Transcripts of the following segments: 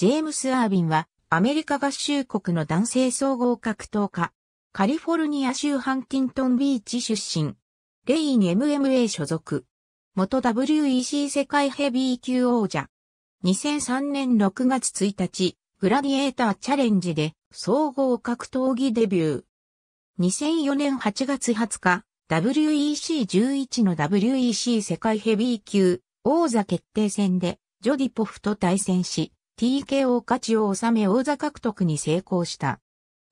ジェームス・アービンは、アメリカ合衆国の男性総合格闘家、カリフォルニア州ハンキントンビーチ出身、レイン MMA 所属、元 WEC 世界ヘビー級王者、2003年6月1日、グラディエーターチャレンジで総合格闘技デビュー。2004年8月20日、WEC11 の WEC 世界ヘビー級王座決定戦でジョディポフと対戦し、TKO 価値を収め王座獲得に成功した。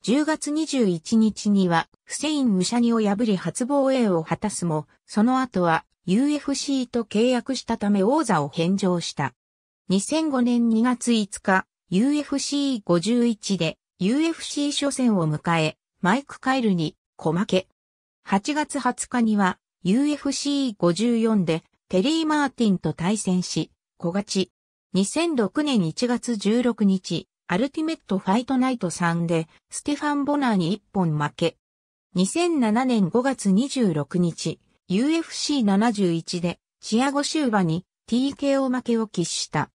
10月21日には、フセイン・ムシャニを破り初防衛を果たすも、その後は UFC と契約したため王座を返上した。2005年2月5日、UFC51 で UFC 初戦を迎え、マイク・カイルに小負け。8月20日には UFC54 でテリー・マーティンと対戦し、小勝ち。2006年1月16日、アルティメットファイトナイト3で、ステファン・ボナーに1本負け。2007年5月26日、UFC71 で、チアゴ・シューバに TKO 負けを喫した。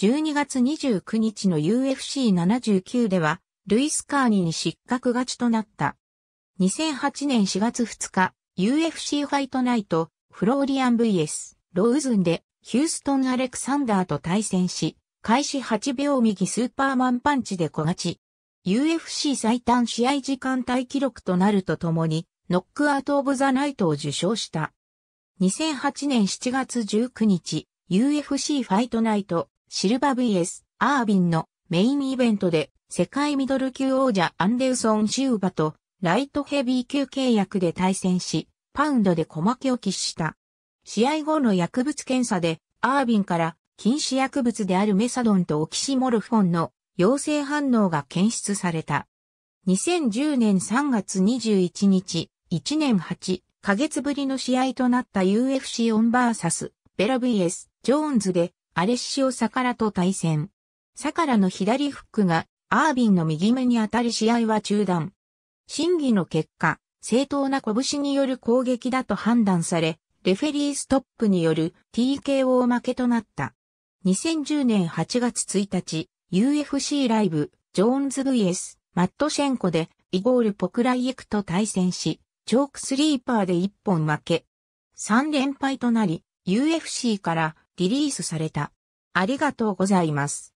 12月29日の UFC79 では、ルイス・カーニに失格勝ちとなった。2008年4月2日、UFC ファイトナイト、フローリアン VS、ロウズンで、ヒューストン・アレクサンダーと対戦し、開始8秒右スーパーマンパンチで小勝ち。UFC 最短試合時間帯記録となるとともに、ノックアウト・オブ・ザ・ナイトを受賞した。2008年7月19日、UFC ファイトナイト、シルバ VS、アービンのメインイベントで、世界ミドル級王者アンデルソン・シューバと、ライトヘビー級契約で対戦し、パウンドで小負けを喫した。試合後の薬物検査で、アービンから禁止薬物であるメサドンとオキシモルフォンの陽性反応が検出された。2010年3月21日、1年8ヶ月ぶりの試合となった UFC オンバーサス、ベラ VS、ジョーンズで、アレッシオ・サカラと対戦。サカラの左フックが、アービンの右目に当たり試合は中断。審議の結果、正当な拳による攻撃だと判断され、レフェリーストップによる TKO 負けとなった。2010年8月1日、UFC ライブ、ジョーンズ VS、マットシェンコで、イゴール・ポクライエクと対戦し、チョークスリーパーで1本負け。3連敗となり、UFC からリリースされた。ありがとうございます。